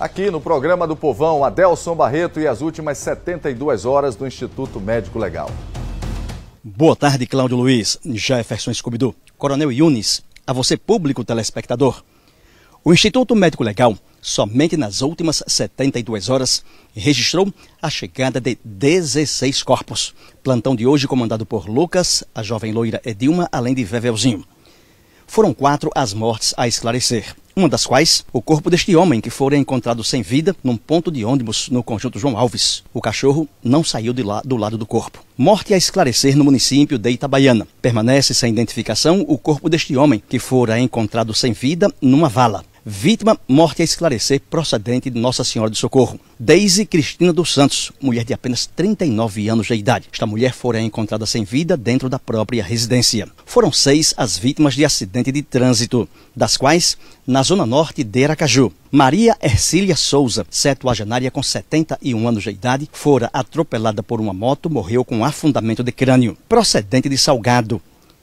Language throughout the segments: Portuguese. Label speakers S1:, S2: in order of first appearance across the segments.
S1: Aqui no programa do Povão, Adelson Barreto e as últimas 72 horas do Instituto Médico Legal. Boa tarde, Cláudio Luiz, Jefferson Escobidô, Coronel Yunis, a você público telespectador. O Instituto Médico Legal, somente nas últimas 72 horas, registrou a chegada de 16 corpos. Plantão de hoje comandado por Lucas, a jovem loira Edilma, além de Vevelzinho. Foram quatro as mortes a esclarecer uma das quais o corpo deste homem que fora encontrado sem vida num ponto de ônibus no conjunto João Alves. O cachorro não saiu lá do lado do corpo. Morte a esclarecer no município de Itabaiana. Permanece sem identificação o corpo deste homem que fora encontrado sem vida numa vala vítima morte a esclarecer procedente de Nossa Senhora do Socorro. Deise Cristina dos Santos, mulher de apenas 39 anos de idade. Esta mulher fora encontrada sem vida dentro da própria residência. Foram seis as vítimas de acidente de trânsito, das quais, na zona norte de Aracaju, Maria Ercília Souza, setuagenária com 71 anos de idade, fora atropelada por uma moto, morreu com afundamento de crânio, procedente de Salgado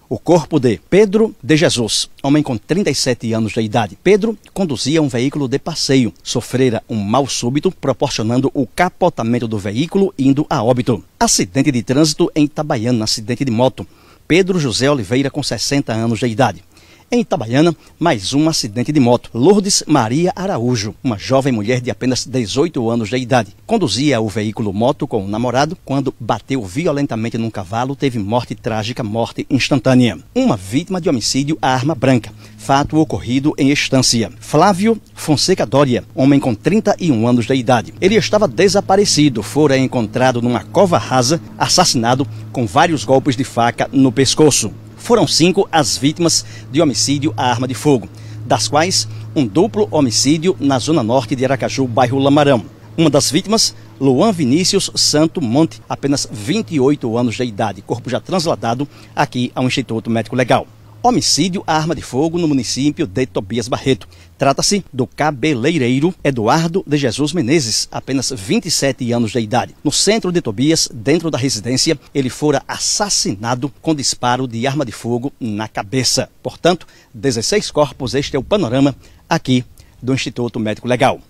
S1: o corpo de Pedro de Jesus, homem com 37 anos de idade. Pedro conduzia um veículo de passeio, sofrera um mal súbito, proporcionando o capotamento do veículo, indo a óbito. Acidente de trânsito em Itabaiana, acidente de moto. Pedro José Oliveira, com 60 anos de idade. Em Itabaiana, mais um acidente de moto. Lourdes Maria Araújo, uma jovem mulher de apenas 18 anos de idade, conduzia o veículo moto com o um namorado quando bateu violentamente num cavalo, teve morte trágica, morte instantânea. Uma vítima de homicídio à arma branca. Fato ocorrido em Estância. Flávio Fonseca Dória, homem com 31 anos de idade. Ele estava desaparecido, fora encontrado numa cova rasa, assassinado com vários golpes de faca no pescoço foram cinco as vítimas de homicídio à arma de fogo, das quais um duplo homicídio na zona norte de Aracaju, bairro Lamarão. Uma das vítimas, Luan Vinícius Santo Monte, apenas 28 anos de idade, corpo já transladado aqui ao Instituto Médico Legal. Homicídio à arma de fogo no município de Tobias Barreto. Trata-se do cabeleireiro Eduardo de Jesus Menezes, apenas 27 anos de idade. No centro de Tobias, dentro da residência, ele fora assassinado com disparo de arma de fogo na cabeça. Portanto, 16 corpos, este é o panorama aqui do Instituto Médico Legal.